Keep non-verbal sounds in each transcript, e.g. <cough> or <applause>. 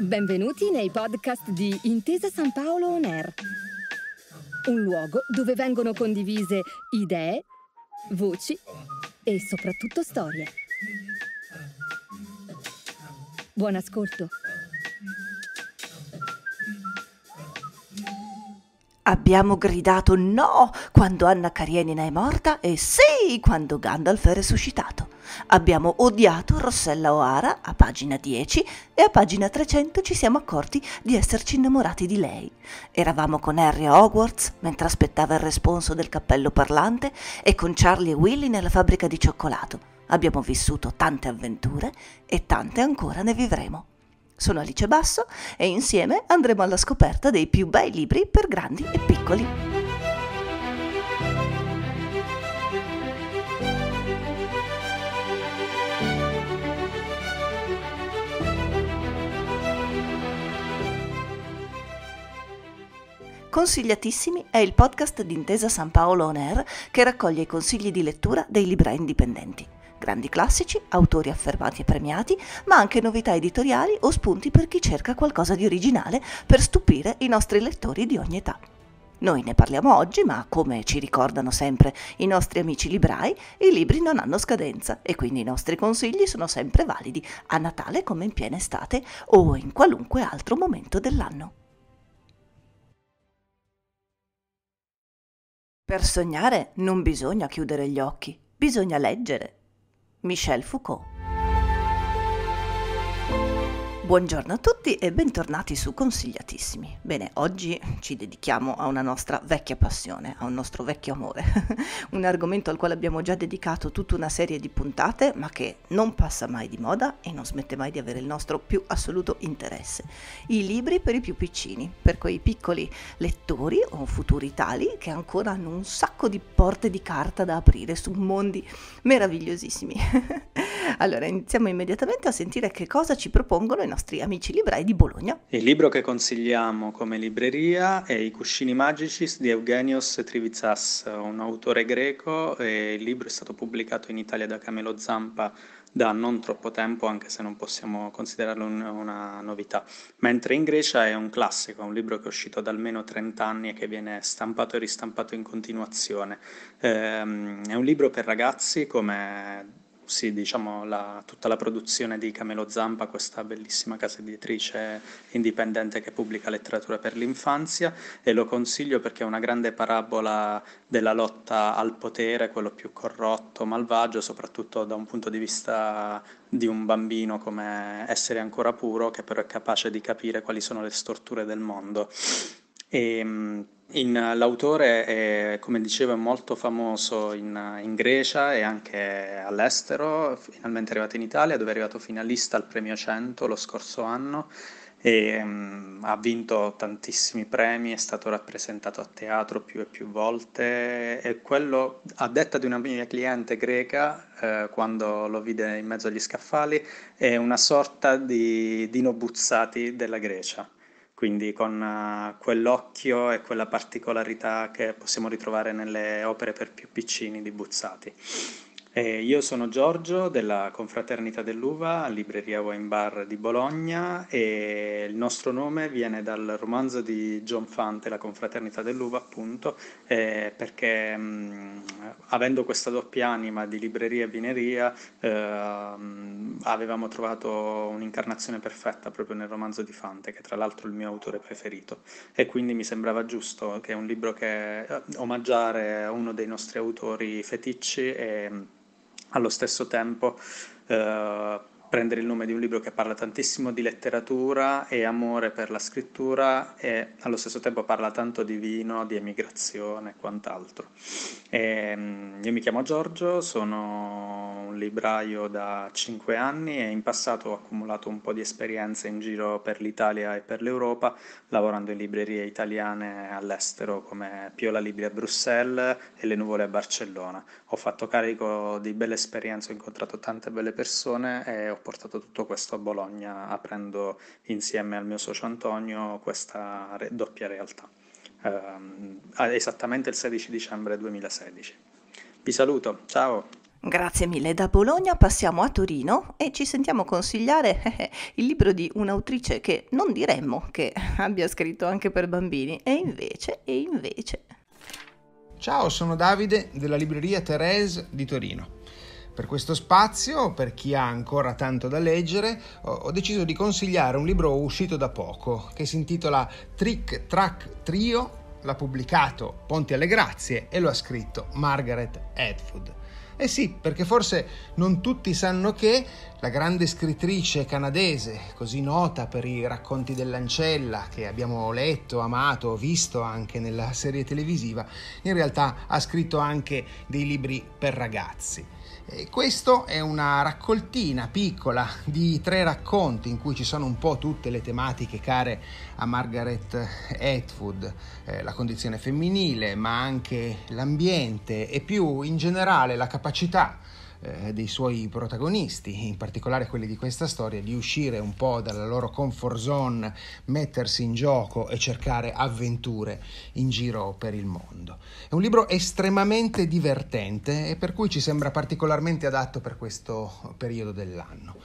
Benvenuti nei podcast di Intesa San Paolo On Air, un luogo dove vengono condivise idee, voci e soprattutto storie. Buon ascolto. Abbiamo gridato no quando Anna Karenina è morta e sì quando Gandalf è resuscitato. Abbiamo odiato Rossella O'Hara a pagina 10 e a pagina 300 ci siamo accorti di esserci innamorati di lei. Eravamo con Harry a Hogwarts mentre aspettava il responso del cappello parlante e con Charlie e Willy nella fabbrica di cioccolato. Abbiamo vissuto tante avventure e tante ancora ne vivremo. Sono Alice Basso e insieme andremo alla scoperta dei più bei libri per grandi e piccoli. Consigliatissimi è il podcast d'Intesa San Paolo On Air che raccoglie i consigli di lettura dei librai indipendenti. Grandi classici, autori affermati e premiati, ma anche novità editoriali o spunti per chi cerca qualcosa di originale per stupire i nostri lettori di ogni età. Noi ne parliamo oggi, ma come ci ricordano sempre i nostri amici librai, i libri non hanno scadenza e quindi i nostri consigli sono sempre validi a Natale come in piena estate o in qualunque altro momento dell'anno. Per sognare non bisogna chiudere gli occhi, bisogna leggere. Michel Foucault Buongiorno a tutti e bentornati su Consigliatissimi. Bene, oggi ci dedichiamo a una nostra vecchia passione, a un nostro vecchio amore, <laughs> un argomento al quale abbiamo già dedicato tutta una serie di puntate, ma che non passa mai di moda e non smette mai di avere il nostro più assoluto interesse. I libri per i più piccini, per quei piccoli lettori o futuri tali che ancora hanno un sacco di porte di carta da aprire su mondi meravigliosissimi. <laughs> Allora, iniziamo immediatamente a sentire che cosa ci propongono i nostri amici librai di Bologna. Il libro che consigliamo come libreria è I cuscini magici di Eugenios Trivizas, un autore greco e il libro è stato pubblicato in Italia da Camelo Zampa da non troppo tempo, anche se non possiamo considerarlo un, una novità. Mentre in Grecia è un classico, è un libro che è uscito da almeno 30 anni e che viene stampato e ristampato in continuazione. Ehm, è un libro per ragazzi, come sì, diciamo, la, tutta la produzione di Camelo Zampa, questa bellissima casa editrice indipendente che pubblica letteratura per l'infanzia e lo consiglio perché è una grande parabola della lotta al potere, quello più corrotto, malvagio, soprattutto da un punto di vista di un bambino come essere ancora puro, che però è capace di capire quali sono le storture del mondo. E, ehm, in, l'autore è, come dicevo, è molto famoso in, in, Grecia e anche all'estero, finalmente è arrivato in Italia dove è arrivato finalista al Premio 100 lo scorso anno e um, ha vinto tantissimi premi, è stato rappresentato a teatro più e più volte e quello, a detta di una mia cliente greca, eh, quando lo vide in mezzo agli scaffali, è una sorta di Dino Buzzati della Grecia quindi con eh, quell'occhio e quella particolarità che possiamo ritrovare nelle opere per più piccini di Buzzati. Eh, io sono Giorgio della Confraternita dell'Uva, libreria Wine Bar di Bologna e il nostro nome viene dal romanzo di John Fante, La Confraternita dell'Uva, appunto, eh, perché mh, mm, avendo questa doppia anima di libreria e vineria eh, avevamo trovato un'incarnazione perfetta proprio nel romanzo di Fante, che è tra l'altro è il mio autore preferito e quindi mi sembrava giusto che un libro che eh, omaggiare uno dei nostri autori feticci e allo stesso tempo eh, prendere il nome di un libro che parla tantissimo di letteratura e amore per la scrittura e allo stesso tempo parla tanto di vino, di emigrazione e quant'altro. Ehm, io mi chiamo Giorgio, sono un libraio da 5 anni e in passato ho accumulato un po' di esperienze in giro per l'Italia e per l'Europa, lavorando in librerie italiane all'estero come Piola Libri a Bruxelles e Le Nuvole a Barcellona. Ho fatto carico di belle esperienze, ho incontrato tante belle persone e ho portato tutto questo a Bologna aprendo insieme al mio socio Antonio questa re- doppia realtà, ehm, esattamente il 16 dicembre 2016. Vi saluto, ciao! Grazie mille, da Bologna passiamo a Torino e ci sentiamo consigliare <laughs> eh, eh, il libro di un'autrice che non diremmo che <laughs> abbia scritto anche per bambini, e invece, e invece. Ciao, sono Davide della libreria Therese di Torino. Per questo spazio, per chi ha ancora tanto da leggere, ho deciso di consigliare un libro uscito da poco che si intitola Trick Track Trio, l'ha pubblicato Ponti alle Grazie e lo ha scritto Margaret Atwood. Eh sì, perché forse non tutti sanno che la grande scrittrice canadese, così nota per i racconti dell'ancella che abbiamo letto, amato, visto anche nella serie televisiva, in realtà ha scritto anche dei libri per ragazzi. E questo è una raccoltina piccola di tre racconti in cui ci sono un po' tutte le tematiche care a Margaret Atwood, eh, la condizione femminile, ma anche l'ambiente e più in generale la capacità eh, dei suoi protagonisti, in particolare quelli di questa storia, di uscire un po' dalla loro comfort zone, mettersi in gioco e cercare avventure in giro per il mondo. È un libro estremamente divertente e per cui ci sembra particolarmente adatto per questo periodo dell'anno.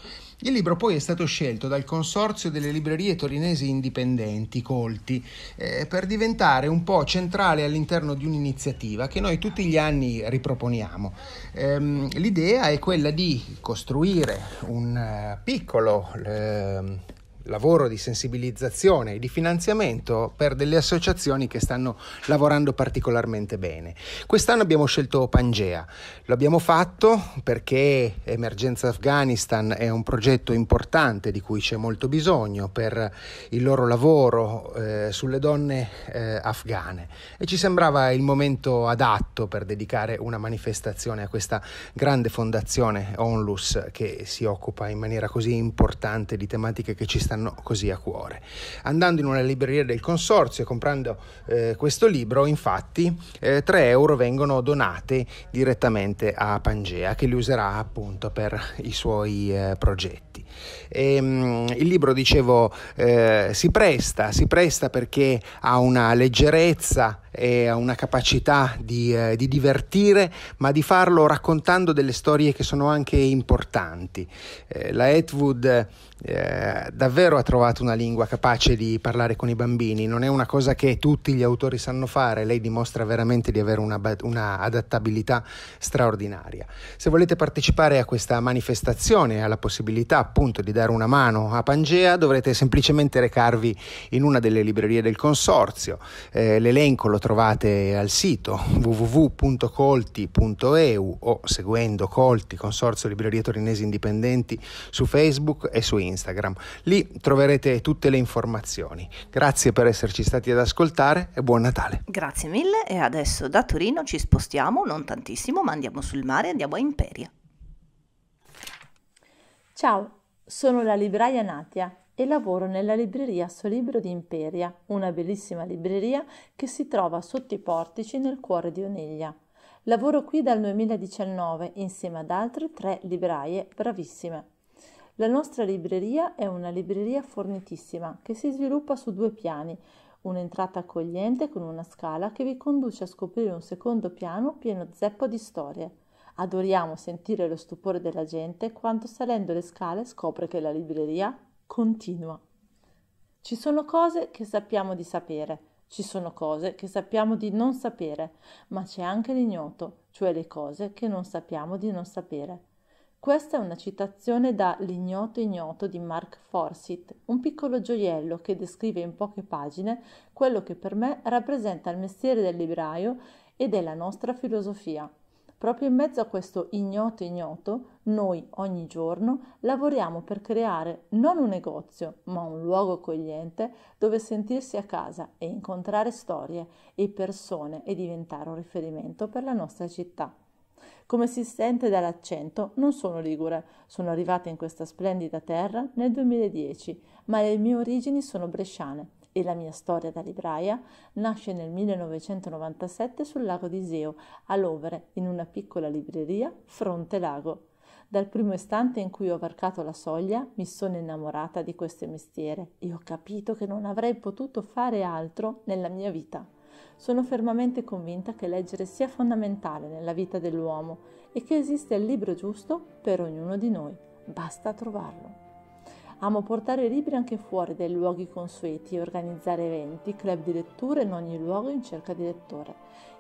Il libro poi è stato scelto dal Consorzio delle Librerie Torinesi Indipendenti, Colti, eh, per diventare un po' centrale all'interno di un'iniziativa che noi tutti gli anni riproponiamo. Ehm, l'idea è quella di costruire un uh, piccolo... Uh, lavoro di sensibilizzazione e di finanziamento per delle associazioni che stanno lavorando particolarmente bene. Quest'anno abbiamo scelto Pangea, lo abbiamo fatto perché Emergenza Afghanistan è un progetto importante di cui c'è molto bisogno per il loro lavoro eh, sulle donne eh, afghane e ci sembrava il momento adatto per dedicare una manifestazione a questa grande fondazione ONLUS che si occupa in maniera così importante di tematiche che ci stanno stanno così a cuore. Andando in una libreria del consorzio e comprando eh, questo libro, infatti, eh, 3 euro vengono donate direttamente a Pangea che li userà appunto per i suoi eh, progetti. E, um, il libro, dicevo, eh, si presta, si presta perché ha una leggerezza e ha una capacità di, eh, di, divertire, ma di farlo raccontando delle storie che sono anche importanti. Eh, la Atwood eh, davvero ha trovato una lingua capace di parlare con i bambini, non è una cosa che tutti gli autori sanno fare, lei dimostra veramente di avere una, una adattabilità straordinaria. Se volete partecipare a questa manifestazione, alla possibilità appunto appunto di dare una mano a Pangea dovrete semplicemente recarvi in una delle librerie del consorzio. Eh, l'elenco lo trovate al sito www.colti.eu o seguendo Colti, Consorzio Librerie Torinesi Indipendenti, su Facebook e su Instagram. Lì troverete tutte le informazioni. Grazie per esserci stati ad ascoltare e buon Natale. Grazie mille e adesso da Torino ci spostiamo, non tantissimo, ma andiamo sul mare e andiamo a Imperia. Ciao, sono la libraia Natia e lavoro nella libreria Solibro di Imperia, una bellissima libreria che si trova sotto i portici nel cuore di Oneglia. Lavoro qui dal 2019 insieme ad altre tre libraie bravissime. La nostra libreria è una libreria fornitissima che si sviluppa su due piani, un'entrata accogliente con una scala che vi conduce a scoprire un secondo piano pieno zeppo di storie. Adoriamo sentire lo stupore della gente quando salendo le scale scopre che la libreria continua. Ci sono cose che sappiamo di sapere, ci sono cose che sappiamo di non sapere, ma c'è anche l'ignoto, cioè le cose che non sappiamo di non sapere. Questa è una citazione da L'ignoto ignoto di Mark Forsyth, un piccolo gioiello che descrive in poche pagine quello che per me rappresenta il mestiere del libraio e della nostra filosofia. Proprio in mezzo a questo ignoto ignoto, noi ogni giorno lavoriamo per creare non un negozio, ma un luogo accogliente dove sentirsi a casa e incontrare storie e persone e diventare un riferimento per la nostra città. Come si sente dall'accento, non sono ligure, sono arrivata in questa splendida terra nel 2010, ma le mie origini sono bresciane e la mia storia da libraia nasce nel 1997 sul lago di Iseo, a Lovere, in una piccola libreria Fronte Lago. Dal primo istante in cui ho varcato la soglia mi sono innamorata di questo mestiere e ho capito che non avrei potuto fare altro nella mia vita. Sono fermamente convinta che leggere sia fondamentale nella vita dell'uomo e che esiste il libro giusto per ognuno di noi. Basta trovarlo. Amo portare libri anche fuori dai luoghi consueti e organizzare eventi, club di lettura in ogni luogo in cerca di lettore.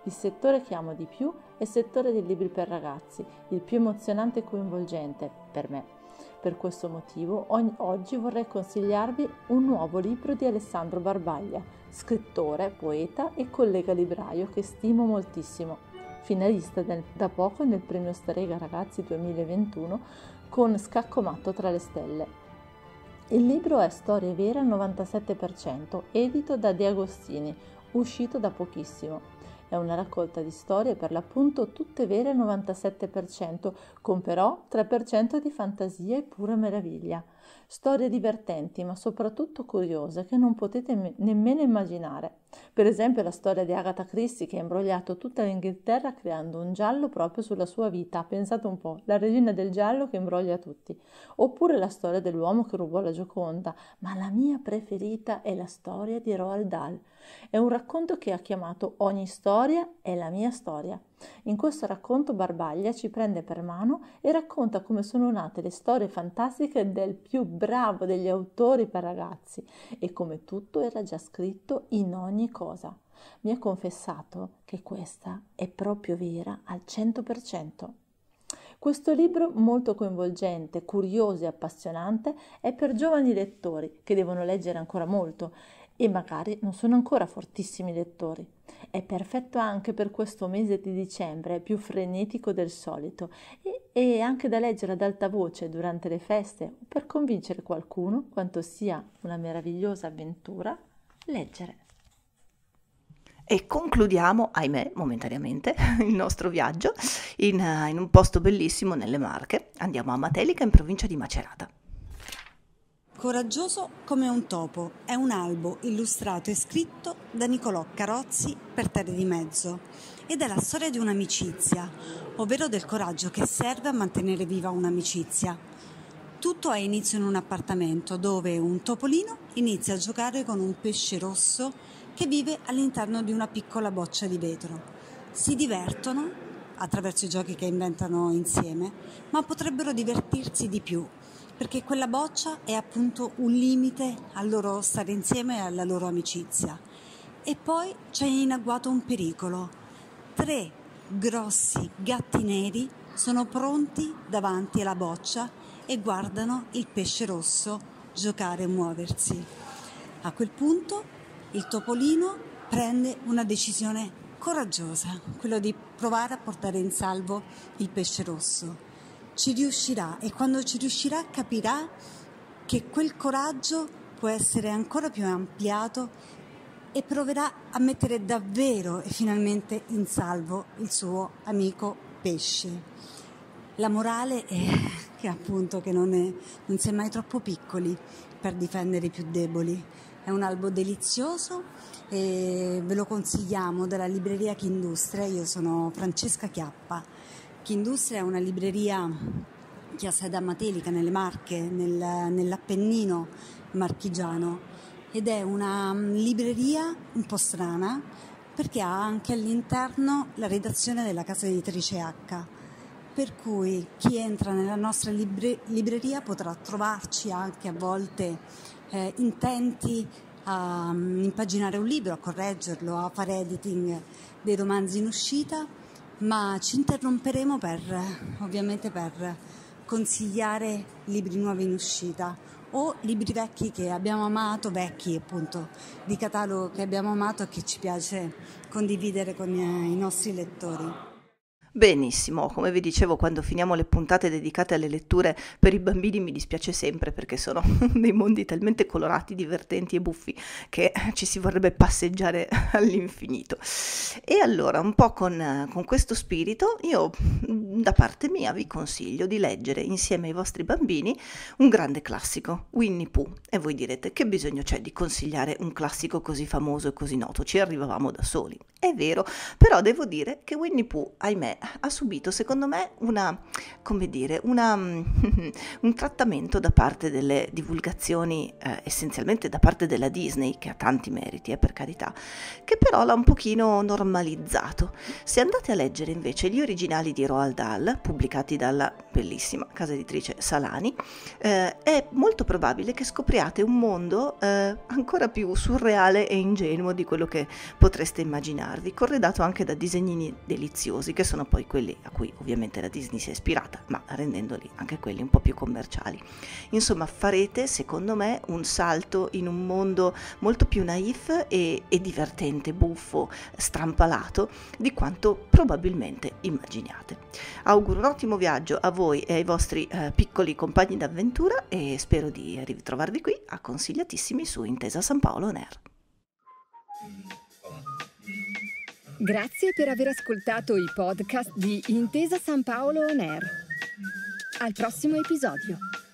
Il settore che amo di più è il settore dei libri per ragazzi, il più emozionante e coinvolgente per me. Per questo motivo ogni, oggi vorrei consigliarvi un nuovo libro di Alessandro Barbaglia, scrittore, poeta e collega libraio che stimo moltissimo. Finalista del, da poco nel premio Starega Ragazzi 2021 con Scacco Matto tra le stelle. Il libro è Storie vere al 97%, edito da De Agostini, uscito da pochissimo. È una raccolta di storie per l'appunto tutte vere al 97%, con però 3% di fantasia e pura meraviglia storie divertenti ma soprattutto curiose che non potete nemmeno immaginare. Per esempio la storia di Agatha Christie che ha imbrogliato tutta l'Inghilterra creando un giallo proprio sulla sua vita, pensate un po', la regina del giallo che imbroglia tutti. Oppure la storia dell'uomo che rubò la Gioconda, ma la mia preferita è la storia di Roald Dahl. È un racconto che ha chiamato Ogni storia è la mia storia. In questo racconto Barbaglia ci prende per mano e racconta come sono nate le storie fantastiche del più bravo degli autori per ragazzi e come tutto era già scritto in ogni cosa. Mi ha confessato che questa è proprio vera al 100%. Questo libro molto coinvolgente, curioso e appassionante è per giovani lettori che devono leggere ancora molto e magari non sono ancora fortissimi lettori. È perfetto anche per questo mese di dicembre, più frenetico del solito, e, e anche da leggere ad alta voce durante le feste o per convincere qualcuno quanto sia una meravigliosa avventura leggere. E concludiamo, ahimè, momentaneamente <laughs> il nostro viaggio in, eh, in, un posto bellissimo nelle Marche. Andiamo a Matelica in provincia di Macerata. Coraggioso come un topo è un albo illustrato e scritto da Nicolò Carozzi per Terre di Mezzo ed è la storia di un'amicizia, ovvero del coraggio che serve a mantenere viva un'amicizia. Tutto ha inizio in un appartamento dove un topolino inizia a giocare con un pesce rosso che vive all'interno di una piccola boccia di vetro. Si divertono attraverso i giochi che inventano insieme, ma potrebbero divertirsi di più perché quella boccia è appunto un limite al loro stare insieme e alla loro amicizia. E poi c'è in agguato un pericolo. Tre grossi gatti neri sono pronti davanti alla boccia e guardano il pesce rosso giocare e muoversi. A quel punto il topolino prende una decisione coraggiosa, quella di provare a portare in salvo il pesce rosso ci riuscirà e quando ci riuscirà capirà che quel coraggio può essere ancora più ampliato e proverà a mettere davvero e finalmente in salvo il suo amico pesce. La morale è che appunto che non, è, non si è mai troppo piccoli per difendere i più deboli. È un albo delizioso e ve lo consigliamo dalla libreria che industria. Io sono Francesca Chiappa. Industria è una libreria che ha sede a Matelica, nelle Marche, nel, nell'Appennino marchigiano ed è una mm, libreria un po' strana perché ha anche all'interno la redazione della casa editrice H. Per cui chi entra nella nostra libre, libreria potrà trovarci anche a volte eh, intenti a um, impaginare un libro, a correggerlo, a fare editing dei romanzi in uscita ma ci interromperemo per, ovviamente per consigliare libri nuovi in uscita o libri vecchi che abbiamo amato, vecchi appunto di catalogo che abbiamo amato e che ci piace condividere con eh, i nostri lettori. Benissimo, come vi dicevo quando finiamo le puntate dedicate alle letture per i bambini mi dispiace sempre perché sono <laughs> dei mondi talmente colorati, divertenti e buffi che ci si vorrebbe passeggiare <laughs> all'infinito. E allora, un po' con, con questo spirito, io mm, da parte mia vi consiglio di leggere insieme ai vostri bambini un grande classico, Winnie Pooh. E voi direte che bisogno c'è di consigliare un classico così famoso e così noto, ci arrivavamo da soli. È vero, però devo dire che Winnie Pooh, ahimè, ha subito, secondo me, una, come dire, una, <laughs> un trattamento da parte delle divulgazioni, eh, essenzialmente da parte della Disney, che ha tanti meriti, eh, per carità, che però l'ha un pochino normalizzato. Se andate a leggere invece gli originali di Roald Dahl, pubblicati dalla bellissima casa editrice Salani, eh, è molto probabile che scopriate un mondo eh, ancora più surreale e ingenuo di quello che potreste immaginarvi, corredato anche da disegnini deliziosi che sono poi poi quelli a cui ovviamente la Disney si è ispirata, ma rendendoli anche quelli un po' più commerciali. Insomma, farete, secondo me, un salto in un mondo molto più naif e, e divertente, buffo, strampalato di quanto probabilmente immaginiate. Auguro un ottimo viaggio a voi e ai vostri eh, piccoli compagni d'avventura e spero di ritrovarvi qui a Consigliatissimi su Intesa San Paolo Ner. Grazie per aver ascoltato i podcast di Intesa San Paolo On Air. Al prossimo episodio.